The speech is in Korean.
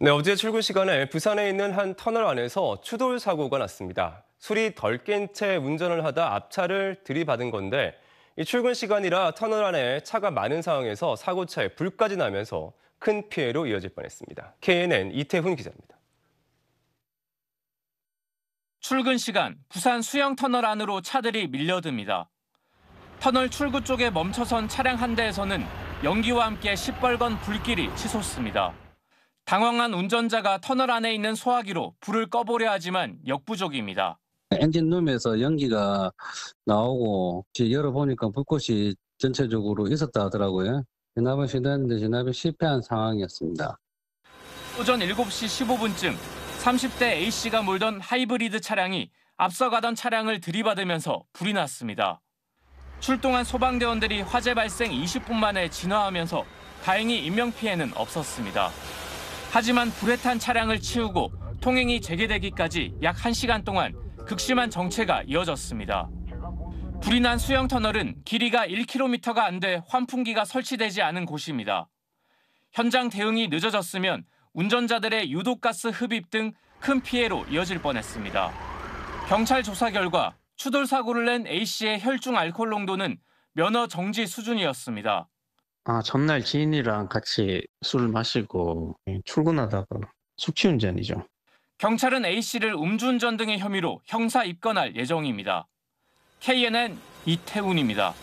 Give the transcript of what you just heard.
네, 어제 출근 시간에 부산에 있는 한 터널 안에서 추돌 사고가 났습니다. 술이 덜 깬 채 운전을 하다 앞차를 들이받은 건데 이 출근 시간이라 터널 안에 차가 많은 상황에서 사고차에 불까지 나면서 큰 피해로 이어질 뻔했습니다. KNN 이태훈 기자입니다. 출근 시간 부산 수영 터널 안으로 차들이 밀려듭니다. 터널 출구 쪽에 멈춰선 차량 한 대에서는 연기와 함께 시뻘건 불길이 치솟습니다. 당황한 운전자가 터널 안에 있는 소화기로 불을 꺼보려 하지만 역부족입니다. 엔진 룸에서 연기가 나오고 열어보니까 불꽃이 전체적으로 있었다 하더라고요. 진압을 시도했는데 진압이 실패한 상황이었습니다. 오전 7시 15분쯤 30대 A씨가 몰던 하이브리드 차량이 앞서가던 차량을 들이받으면서 불이 났습니다. 출동한 소방대원들이 화재 발생 20분 만에 진화하면서 다행히 인명피해는 없었습니다. 하지만 불에 탄 차량을 치우고 통행이 재개되기까지 약 1시간 동안 극심한 정체가 이어졌습니다. 불이 난 수영 터널은 길이가 1km가 안 돼 환풍기가 설치되지 않은 곳입니다. 현장 대응이 늦어졌으면 운전자들의 유독가스 흡입 등 큰 피해로 이어질 뻔했습니다. 경찰 조사 결과 추돌 사고를 낸 A씨의 혈중 알코올 농도는 면허 정지 수준이었습니다. 아, 전날 지인이랑 같이 술을 마시고 네, 출근하다가 숙취운전이죠. 경찰은 A씨를 음주운전 등의 혐의로 형사 입건할 예정입니다. KNN 이태훈입니다.